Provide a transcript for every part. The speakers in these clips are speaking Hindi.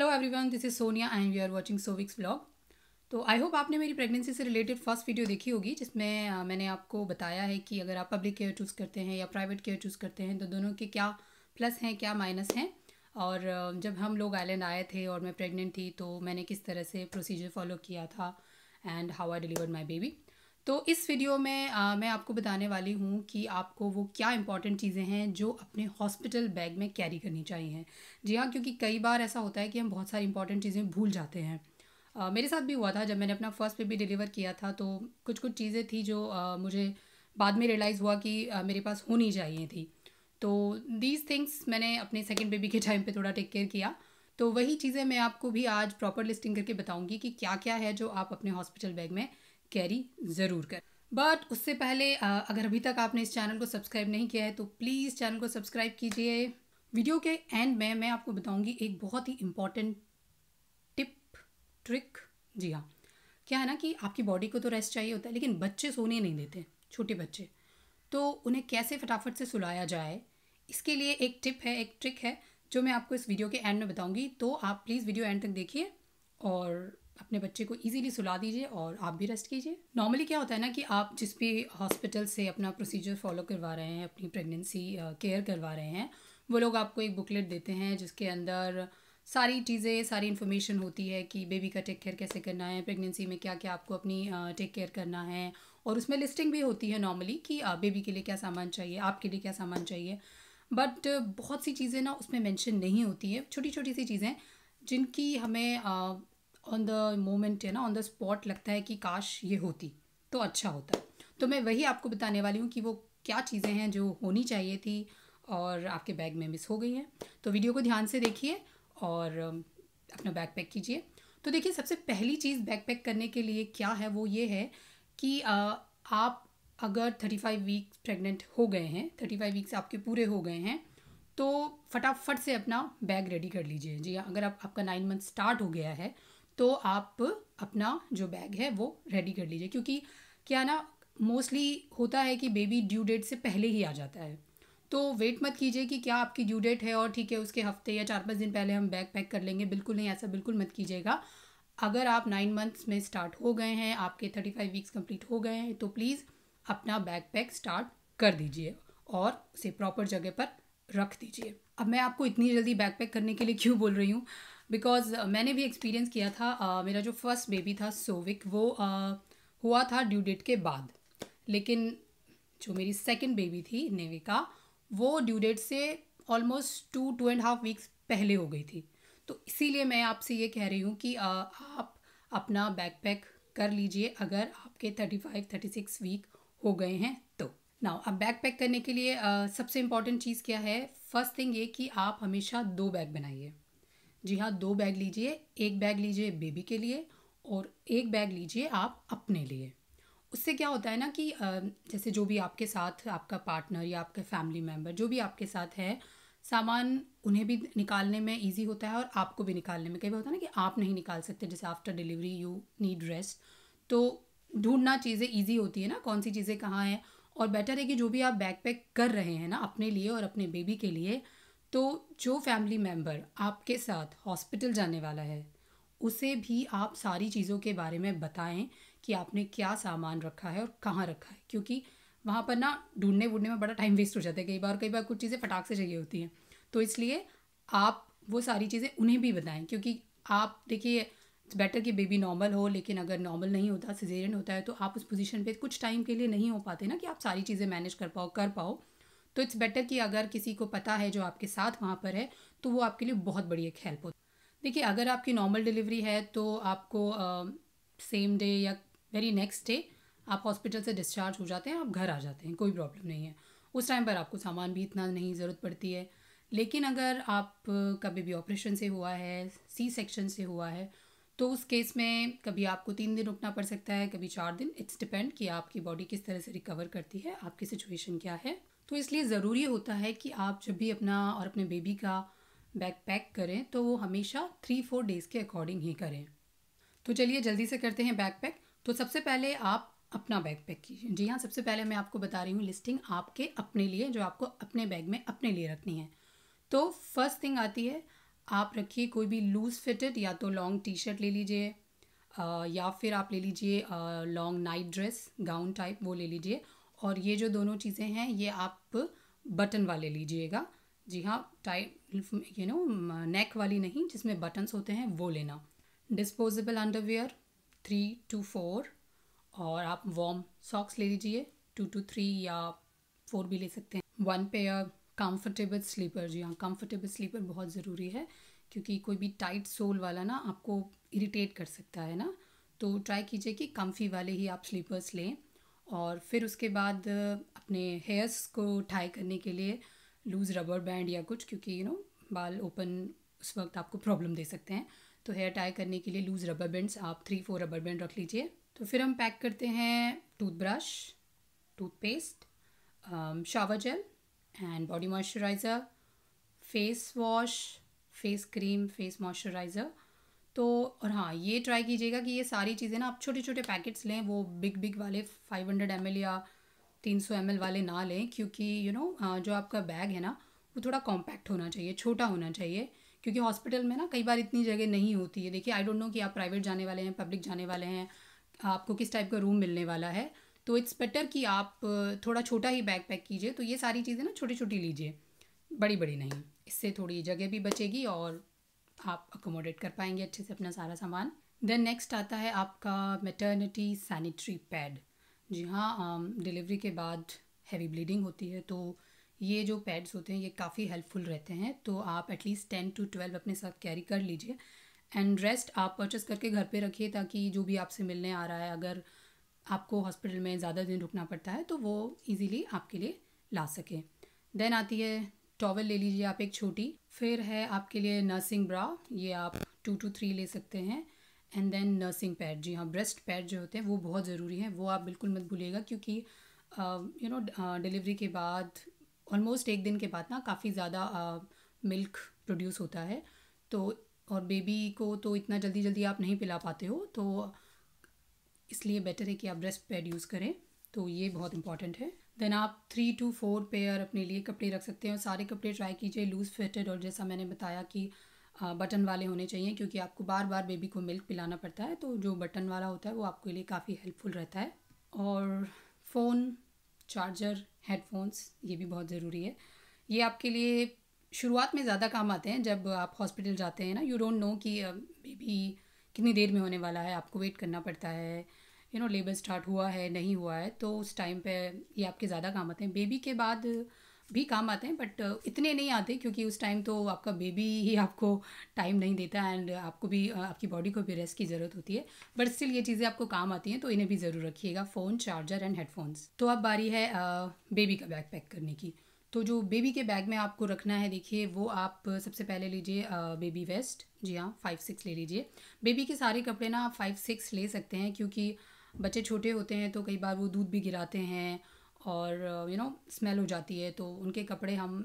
Hello everyone this is Sonia and you are watching सोविक्स ब्लॉग तो आई होप आपने मेरी प्रेगनेंसी से रिलेटेड फर्स्ट वीडियो देखी होगी जिसमें मैंने आपको बताया है कि अगर आप पब्लिक केयर चूज़ करते हैं या प्राइवेट केयर चूज़ करते हैं तो दोनों के क्या प्लस हैं क्या माइनस हैं और जब हम लोग आइलैंड आए थे और मैं प्रेगनेंट थी तो मैंने किस तरह से प्रोसीजर फॉलो किया था and how I delivered my baby तो इस वीडियो में आ, मैं आपको बताने वाली हूँ कि आपको वो क्या इंपॉर्टेंट चीज़ें हैं जो अपने हॉस्पिटल बैग में कैरी करनी चाहिए जी हाँ क्योंकि कई बार ऐसा होता है कि हम बहुत सारी इंपॉर्टेंट चीज़ें भूल जाते हैं आ, मेरे साथ भी हुआ था जब मैंने अपना फ़र्स्ट बेबी डिलीवर किया था तो कुछ कुछ चीज़ें थी जो आ, मुझे बाद में रियलाइज़ हुआ कि आ, मेरे पास होनी चाहिए थी तो दीज थिंग्स मैंने अपने सेकेंड बेबी के टाइम पर थोड़ा टेक केयर किया तो वही चीज़ें मैं आपको भी आज प्रॉपर लिस्टिंग करके बताऊँगी कि क्या क्या है जो आप अपने हॉस्पिटल बैग में कैरी ज़रूर करें बट उससे पहले अगर अभी तक आपने इस चैनल को सब्सक्राइब नहीं किया है तो प्लीज़ चैनल को सब्सक्राइब कीजिए वीडियो के एंड में मैं आपको बताऊंगी एक बहुत ही इम्पॉर्टेंट टिप ट्रिक जी हाँ क्या है ना कि आपकी बॉडी को तो रेस्ट चाहिए होता है लेकिन बच्चे सोने नहीं देते छोटे बच्चे तो उन्हें कैसे फटाफट से सुलाया जाए इसके लिए एक टिप है एक ट्रिक है जो मैं आपको इस वीडियो के एंड में बताऊंगी तो आप प्लीज़ वीडियो एंड तक देखिए और अपने बच्चे को इजीली सुला दीजिए और आप भी रेस्ट कीजिए नॉर्मली क्या होता है ना कि आप जिस भी हॉस्पिटल से अपना प्रोसीजर फॉलो करवा रहे हैं अपनी प्रेगनेंसी केयर करवा रहे हैं वो लोग आपको एक बुकलेट देते हैं जिसके अंदर सारी चीज़ें सारी इन्फॉर्मेशन होती है कि बेबी का टेक केयर कैसे करना है प्रेगनेंसी में क्या क्या आपको अपनी टेक केयर करना है और उसमें लिस्टिंग भी होती है नॉर्मली कि बेबी के लिए क्या सामान चाहिए आपके लिए क्या सामान चाहिए बट बहुत सी चीज़ें ना उसमें मेंशन नहीं होती है छोटी छोटी सी चीज़ें जिनकी हमें ऑन द मोमेंट है ना ऑन द स्पॉट लगता है कि काश ये होती तो अच्छा होता तो मैं वही आपको बताने वाली हूँ कि वो क्या चीज़ें हैं जो होनी चाहिए थी और आपके बैग में मिस हो गई हैं तो वीडियो को ध्यान से देखिए और अपना बैग पैक कीजिए तो देखिए सबसे पहली चीज़ बैग पैक करने के लिए क्या है वो ये है कि आप अगर थर्टी फाइव वीक्स प्रेगनेंट हो गए हैं थर्टी फाइव वीक्स आपके पूरे हो गए हैं तो फटाफट से अपना बैग रेडी कर लीजिए जी हाँ, अगर आप आपका नाइन मंथ स्टार्ट हो गया है तो आप अपना जो बैग है वो रेडी कर लीजिए क्योंकि क्या ना मोस्टली होता है कि बेबी ड्यू डेट से पहले ही आ जाता है तो वेट मत कीजिए कि क्या आपकी ड्यू डेट है और ठीक है उसके हफ्ते या चार पाँच दिन पहले हम बैग पैक कर लेंगे बिल्कुल नहीं ऐसा बिल्कुल मत कीजिएगा अगर आप नाइन मंथ्स में स्टार्ट हो गए हैं आपके थर्टी फाइव वीक्स कंप्लीट हो गए हैं तो प्लीज़ अपना बैग पैक स्टार्ट कर दीजिए और उसे प्रॉपर जगह पर रख दीजिए अब मैं आपको इतनी जल्दी बैग पैक करने के लिए क्यों बोल रही हूँ बिकॉज uh, मैंने भी एक्सपीरियंस किया था uh, मेरा जो फर्स्ट बेबी था सोविक वो uh, हुआ था ड्यू डेट के बाद लेकिन जो मेरी सेकेंड बेबी थी नेविका वो ड्यू डेट से almost two two and half weeks पहले हो गई थी तो इसीलिए मैं आपसे ये कह रही हूँ कि आ, आप अपना बैकपैक कर लीजिए अगर आपके thirty five thirty six week हो गए हैं तो नाउ अब बैकपैक करने के लिए आ, सबसे इम्पॉर्टेंट चीज़ क्या है फर्स्ट थिंग ये कि आप हमेशा दो बैग बनाइए जी हाँ दो बैग लीजिए एक बैग लीजिए बेबी के लिए और एक बैग लीजिए आप अपने लिए उससे क्या होता है ना कि जैसे जो भी आपके साथ आपका पार्टनर या आपके फैमिली मेम्बर जो भी आपके साथ है सामान उन्हें भी निकालने में ईजी होता है और आपको भी निकालने में कई बार होता है ना कि आप नहीं निकाल सकते जैसे after delivery you need rest तो ढूंढना चीज़ें ईजी होती है ना कौन सी चीज़ें कहाँ हैं और बेटर है कि जो भी आप बैकपैक कर रहे हैं ना अपने लिए और अपने बेबी के लिए तो जो फैमिली मेम्बर आपके साथ हॉस्पिटल जाने वाला है उसे भी आप सारी चीज़ों के बारे में बताएं कि आपने क्या सामान रखा है और कहाँ रखा है क्योंकि वहाँ पर ना ढूंढने वूढने में बड़ा टाइम वेस्ट हो जाता है कई बार कई बार कुछ चीज़ें फटाक से चाहिए होती हैं तो इसलिए आप वो सारी चीज़ें उन्हें भी बताएं क्योंकि आप देखिए इट्स बेटर कि बेबी नॉर्मल हो लेकिन अगर नॉर्मल नहीं होता सिजेरियन होता है तो आप उस पोजीशन पे कुछ टाइम के लिए नहीं हो पाते ना कि आप सारी चीज़ें मैनेज कर पाओ कर पाओ तो इट्स बेटर कि अगर किसी को पता है जो आपके साथ वहाँ पर है तो वो आपके लिए बहुत बड़ी एक हेल्प होती देखिए अगर आपकी नॉर्मल डिलीवरी है तो आपको सेम डे या वेरी नेक्स्ट डे आप हॉस्पिटल से डिस्चार्ज हो जाते हैं आप घर आ जाते हैं कोई प्रॉब्लम नहीं है उस टाइम पर आपको सामान भी इतना नहीं ज़रूरत पड़ती है लेकिन अगर आप का बेबी ऑपरेशन से हुआ है सी सेक्शन से हुआ है तो उस केस में कभी आपको तीन दिन रुकना पड़ सकता है कभी चार दिन इट्स डिपेंड कि आपकी बॉडी किस तरह से रिकवर करती है आपकी सिचुएशन क्या है तो इसलिए ज़रूरी होता है कि आप जब भी अपना और अपने बेबी का बैग पैक करें तो वो हमेशा थ्री फोर डेज़ के अकॉर्डिंग ही करें तो चलिए जल्दी से करते हैं बैग पैक तो सबसे पहले आप अपना बैग पैक कीजिए जी हाँ सबसे पहले मैं आपको बता रही हूँ लिस्टिंग आपके अपने लिए जो आपको अपने बैग में अपने लिए रखनी है तो फर्स्ट थिंग आती है आप रखिए कोई भी लूज़ फिटेड या तो लॉन्ग टी शर्ट ले लीजिए या फिर आप ले लीजिए long night dress gown type वो ले लीजिए और ये जो दोनों चीज़ें हैं ये आप बटन वाले लीजिएगा जी हाँ टाइप यू नो नेक वाली नहीं जिसमें बटन्स होते हैं वो लेना disposable underwear three two four और आप वॉम सॉक्स ले लीजिए टू टू थ्री या फोर भी ले सकते हैं वन पेयर कंफर्टेबल स्लीपर जी हाँ कंफर्टेबल स्लीपर बहुत ज़रूरी है क्योंकि कोई भी टाइट सोल वाला ना आपको इरिटेट कर सकता है ना तो ट्राई कीजिए कि कम्फी वाले ही आप स्लीपर्स लें और फिर उसके बाद अपने हेयर्स को टाई करने के लिए लूज़ रबर बैंड या कुछ क्योंकि यू नो बाल ओपन उस वक्त आपको प्रॉब्लम दे सकते हैं तो हेयर टाई करने के लिए लूज़ रबर बैंड्स आप थ्री फोर रबर बैंड रख लीजिए तो फिर हम पैक करते हैं toothbrush toothpaste shower gel and body moisturiser face wash face cream face moisturiser तो और हाँ ये ट्राई कीजिएगा कि ये सारी चीज़ें ना आप छोटे छोटे पैकेट्स लें वो बिग बिग वाले फाइव हंड्रेड एम एल या तीन सौ एम एल वाले ना लें क्योंकि यू you नो know, हाँ, जो आपका बैग है ना वो थोड़ा कॉम्पैक्ट होना चाहिए छोटा होना चाहिए क्योंकि हॉस्पिटल में ना कई बार इतनी जगह नहीं होती है देखिए आई डोंट नो कि आप प्राइवेट जाने वाले हैं पब्लिक जाने वाले हैं आपको किस टाइप का रूम मिलने वाला है तो इट्स बेटर कि आप थोड़ा छोटा ही बैग पैक कीजिए तो ये सारी चीज़ें ना छोटी छोटी लीजिए बड़ी बड़ी नहीं इससे थोड़ी जगह भी बचेगी और आप अकोमोडेट कर पाएंगे अच्छे से अपना सारा सामान देन नेक्स्ट आता है आपका मेटर्निटी सैनिटरी पैड जी हाँ डिलीवरी के बाद हैवी ब्लीडिंग होती है तो ये जो पैड्स होते हैं ये काफ़ी हेल्पफुल रहते हैं तो आप एटलीस्ट टेन टू ट्वेल्व अपने साथ कैरी कर लीजिए एंड रेस्ट आप परचेस करके घर पे रखिए ताकि जो भी आपसे मिलने आ रहा है अगर आपको हॉस्पिटल में ज़्यादा दिन रुकना पड़ता है तो वो इजीली आपके लिए ला सके देन आती है टॉवल ले लीजिए आप एक छोटी फिर है आपके लिए नर्सिंग ब्रा ये आप टू टू थ्री ले सकते हैं एंड देन नर्सिंग पैड जी हाँ ब्रेस्ट पैड जो होते हैं वो बहुत ज़रूरी हैं वो आप बिल्कुल मत भूलिएगा क्योंकि यू नो डिलीवरी के बाद ऑलमोस्ट एक दिन के बाद ना काफ़ी ज़्यादा मिल्क प्रोड्यूस होता है तो और बेबी को तो इतना जल्दी जल्दी आप नहीं पिला पाते हो तो इसलिए बेटर है कि आप ब्रेस्ट पैड यूज़ करें तो ये बहुत इंपॉर्टेंट है देन आप थ्री टू फोर पेयर अपने लिए कपड़े रख सकते हैं और सारे कपड़े ट्राई कीजिए लूज़ फिटेड और जैसा मैंने बताया कि बटन वाले होने चाहिए क्योंकि आपको बार बार बेबी को मिल्क पिलाना पड़ता है तो जो बटन वाला होता है वो आपके लिए काफ़ी हेल्पफुल रहता है और फ़ोन चार्जर हेडफोन्स ये भी बहुत ज़रूरी है ये आपके लिए शुरुआत में ज़्यादा काम आते हैं जब आप हॉस्पिटल जाते हैं ना यू डोंट नो कि बेबी कितनी देर में होने वाला है आपको वेट करना पड़ता है यू नो लेबर स्टार्ट हुआ है नहीं हुआ है तो उस टाइम पे ये आपके ज़्यादा काम आते हैं बेबी के बाद भी काम आते हैं बट इतने नहीं आते क्योंकि उस टाइम तो आपका बेबी ही आपको टाइम नहीं देता एंड आपको भी आपकी बॉडी को भी रेस्ट की ज़रूरत होती है बट स्टिल ये चीज़ें आपको काम आती हैं तो इन्हें भी ज़रूर रखिएगा फ़ोन चार्जर एंड हेडफोन्स तो अब बारी है बेबी का बैग पैक करने की तो जो बेबी के बैग में आपको रखना है देखिए वो आप सबसे पहले लीजिए बेबी वेस्ट जी हाँ फाइव सिक्स ले लीजिए बेबी के सारे कपड़े ना आप फाइव सिक्स ले सकते हैं क्योंकि बच्चे छोटे होते हैं तो कई बार वो दूध भी गिराते हैं और यू नो स्मेल हो जाती है तो उनके कपड़े हम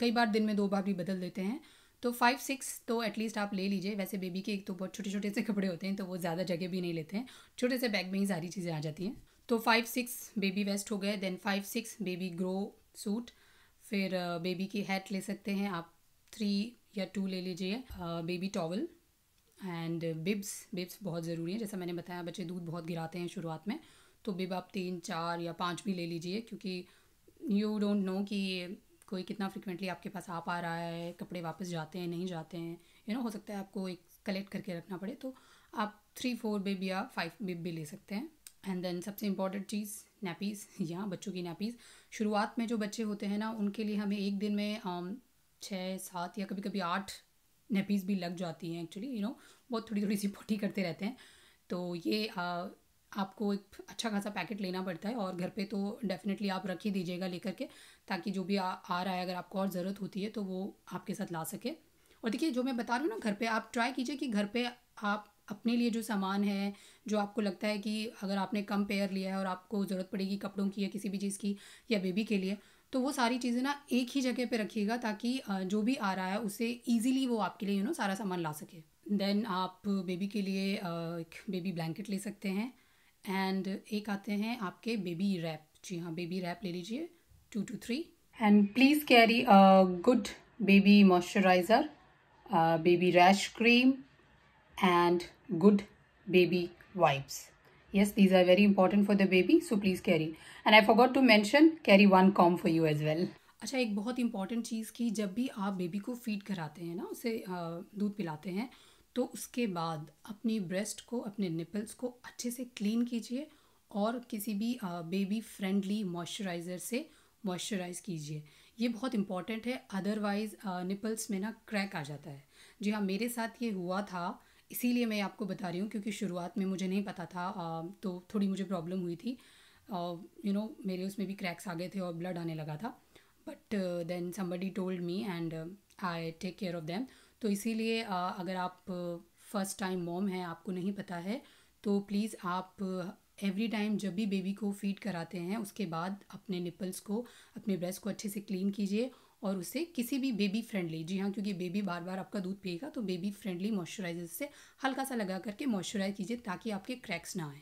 कई बार दिन में दो बार भी बदल देते हैं तो फाइव सिक्स तो एटलीस्ट आप ले लीजिए वैसे बेबी के एक तो बहुत छोटे छोटे से कपड़े होते हैं तो वो ज़्यादा जगह भी नहीं लेते हैं छोटे से बैग में ही सारी चीज़ें आ जाती हैं तो फाइव सिक्स बेबी वेस्ट हो गए then five six baby grow suit फिर बेबी की हैट ले सकते हैं आप थ्री या टू ले लीजिए baby towel and bibs bibs बहुत ज़रूरी है जैसा मैंने बताया बच्चे दूध बहुत गिराते हैं शुरुआत में तो बिब आप तीन चार या पाँच भी ले लीजिए क्योंकि यू डोंट नो कि कोई कितना फ्रिक्वेंटली आपके पास आ पा रहा है कपड़े वापस जाते हैं नहीं जाते हैं यू you नो know, हो सकता है आपको एक कलेक्ट करके रखना पड़े तो आप थ्री फोर बिब या फाइव बिब भी ले सकते हैं एंड देन सबसे इम्पॉर्टेंट चीज़ नैपीज़ या बच्चों की नैपीज़ शुरुआत में जो बच्चे होते हैं ना उनके लिए हमें एक दिन में um, छः सात या कभी कभी आठ नेपीज़ भी लग जाती हैं एक्चुअली यू नो बहुत थोड़ी थोड़ी सी पोटी करते रहते हैं तो ये आ, आपको एक अच्छा खासा पैकेट लेना पड़ता है और घर पे तो डेफिनेटली आप रख ही दीजिएगा लेकर के ताकि जो भी आ, आ रहा है अगर आपको और ज़रूरत होती है तो वो आपके साथ ला सके और देखिए जो मैं बता रही हूँ ना घर पे आप ट्राई कीजिए कि घर पे आप अपने लिए जो सामान है जो आपको लगता है कि अगर आपने कम पेयर लिया है और आपको ज़रूरत पड़ेगी कपड़ों की या किसी भी चीज़ की या बेबी के लिए तो वो सारी चीज़ें ना एक ही जगह पे रखिएगा ताकि जो भी आ रहा है उसे ईजिली वो आपके लिए यू नो सारा सामान ला सके देन आप बेबी के लिए एक बेबी ब्लैंकेट ले सकते हैं एंड एक आते हैं आपके बेबी रैप जी हाँ बेबी रैप ले लीजिए two two three and please carry a good baby moisturiser baby rash cream and good baby wipes Yes, these are very important for the baby, so please carry. And I forgot to mention, carry one comb for you as well. अच्छा एक बहुत इंपॉर्टेंट चीज़ की जब भी आप बेबी को फीड कराते हैं ना उसे दूध पिलाते हैं तो उसके बाद अपनी ब्रेस्ट को अपने निपल्स को अच्छे से क्लीन कीजिए और किसी भी बेबी फ्रेंडली मॉइस्चराइज़र से मॉइस्चराइज़ कीजिए ये बहुत इंपॉर्टेंट है अदरवाइज़ निपल्स में ना क्रैक आ जाता है जी हाँ मेरे साथ ये हुआ था इसीलिए मैं आपको बता रही हूँ क्योंकि शुरुआत में मुझे नहीं पता था तो थोड़ी मुझे प्रॉब्लम हुई थी यू नो मेरे उसमें भी क्रैक्स आ गए थे और ब्लड आने लगा था but then somebody told me and I take care of them तो इसीलिए अगर आप फर्स्ट टाइम मॉम हैं आपको नहीं पता है तो प्लीज़ आप एवरी uh, टाइम जब भी बेबी को फीड कराते हैं उसके बाद अपने निपल्स को अपने ब्रेस्ट को अच्छे से क्लीन कीजिए और उसे किसी भी बेबी फ्रेंडली जी हाँ क्योंकि बेबी बार बार आपका दूध पिएगा तो बेबी फ्रेंडली मॉइस्चराइजर से हल्का सा लगा करके मॉइस्चराइज कीजिए ताकि आपके क्रैक्स ना आए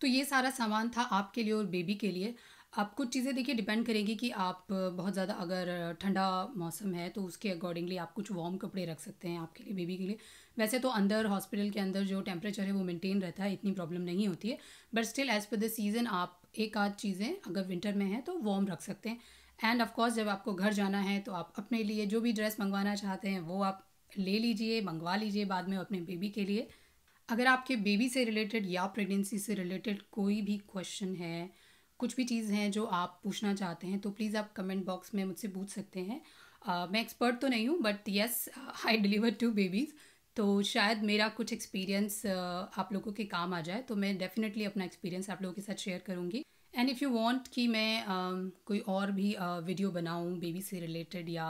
तो ये सारा सामान था आपके लिए और बेबी के लिए आप कुछ चीज़ें देखिए डिपेंड करेंगी कि आप बहुत ज़्यादा अगर ठंडा मौसम है तो उसके अकॉर्डिंगली आप कुछ वार्म कपड़े रख सकते हैं आपके लिए बेबी के लिए वैसे तो अंदर हॉस्पिटल के अंदर जो टेम्परेचर है वो मेंटेन रहता है इतनी प्रॉब्लम नहीं होती है but still as per the season आप एक आध चीज़ें अगर विंटर में हैं तो वार्म रख सकते हैं एंड ऑफ कोर्स जब आपको घर जाना है तो आप अपने लिए जो भी ड्रेस मंगवाना चाहते हैं वो आप ले लीजिए मंगवा लीजिए बाद में अपने बेबी के लिए अगर आपके बेबी से रिलेटेड या प्रेगनेंसी से रिलेटेड कोई भी क्वेश्चन है कुछ भी चीज़ हैं जो आप पूछना चाहते हैं तो प्लीज़ आप कमेंट बॉक्स में मुझसे पूछ सकते हैं uh, मैं एक्सपर्ट तो नहीं हूँ but yes I deliver two babies तो शायद मेरा कुछ एक्सपीरियंस uh, आप लोगों के काम आ जाए तो मैं डेफिनेटली अपना एक्सपीरियंस आप लोगों के साथ शेयर करूँगी एंड इफ़ यू वॉन्ट कि मैं uh, कोई और भी वीडियो बनाऊँ बेबी से रिलेटेड या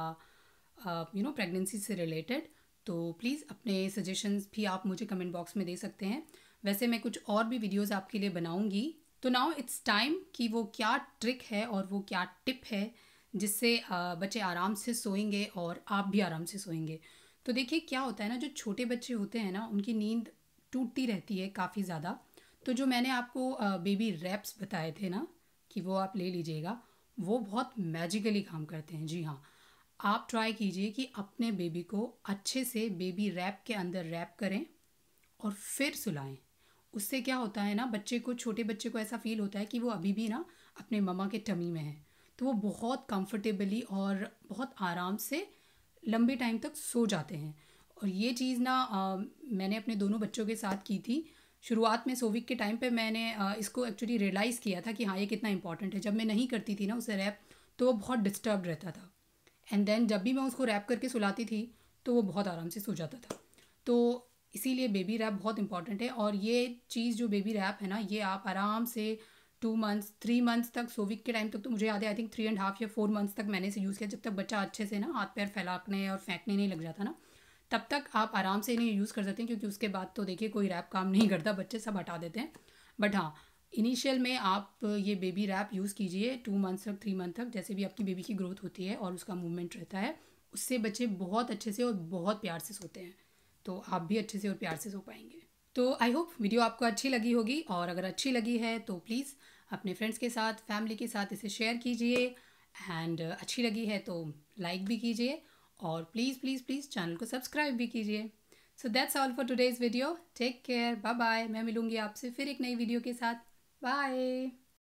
यू नो प्रेगनेंसी से रिलेटेड तो प्लीज़ अपने सजेशंस भी आप मुझे कमेंट बॉक्स में दे सकते हैं वैसे मैं कुछ और भी वीडियोस आपके लिए बनाऊंगी तो नाउ इट्स टाइम कि वो क्या ट्रिक है और वो क्या टिप है जिससे uh, बच्चे आराम से सोएंगे और आप भी आराम से सोएंगे तो देखिए क्या होता है ना जो छोटे बच्चे होते हैं ना उनकी नींद टूटती रहती है काफ़ी ज़्यादा तो जो मैंने आपको बेबी रैप्स बताए थे ना कि वो आप ले लीजिएगा वो बहुत मैजिकली काम करते हैं जी हाँ आप ट्राई कीजिए कि अपने बेबी को अच्छे से बेबी रैप के अंदर रैप करें और फिर सुलाएं उससे क्या होता है ना बच्चे को छोटे बच्चे को ऐसा फील होता है कि वो अभी भी ना अपने ममा के टमी में है तो वो बहुत कंफर्टेबली और बहुत आराम से लंबे टाइम तक सो जाते हैं और ये चीज़ ना आ, मैंने अपने दोनों बच्चों के साथ की थी शुरुआत में सोविक के टाइम पे मैंने इसको एक्चुअली रियलाइज़ किया था कि हाँ ये कितना इंपॉर्टेंट है जब मैं नहीं करती थी ना उसे रैप तो वो बहुत डिस्टर्ब रहता था एंड देन जब भी मैं उसको रैप करके सुलाती थी तो वो बहुत आराम से सो जाता था तो इसीलिए बेबी रैप बहुत इंपॉर्टेंट है और ये चीज़ जो बेबी रैप है ना ये आप आराम से टू मंथ्स थ्री मंथ्स तक सोविक के टाइम तक तो मुझे याद है I think three and half या फोर मंथ्स तक मैंने इसे यूज़ किया जब तक बच्चा अच्छे से ना हाथ पैर फैलाकने और फेंकने नहीं लग जाता ना तब तक आप आराम से इन्हें यूज़ कर सकते हैं क्योंकि उसके बाद तो देखिए कोई रैप काम नहीं करता बच्चे सब हटा देते हैं बट हाँ इनिशियल में आप ये बेबी रैप यूज़ कीजिए टू मंथ तक थ्री मंथ तक जैसे भी आपकी बेबी की ग्रोथ होती है और उसका मूवमेंट रहता है उससे बच्चे बहुत अच्छे से और बहुत प्यार से सोते हैं तो आप भी अच्छे से और प्यार से सो पाएंगे तो आई होप वीडियो आपको अच्छी लगी होगी और अगर अच्छी लगी है तो प्लीज़ अपने फ्रेंड्स के साथ फैमिली के साथ इसे शेयर कीजिए एंड अच्छी लगी है तो लाइक भी कीजिए और प्लीज़ प्लीज़ प्लीज़ चैनल को सब्सक्राइब भी कीजिए so that's all for today's video take care bye bye मैं मिलूँगी आपसे फिर एक नई वीडियो के साथ बाय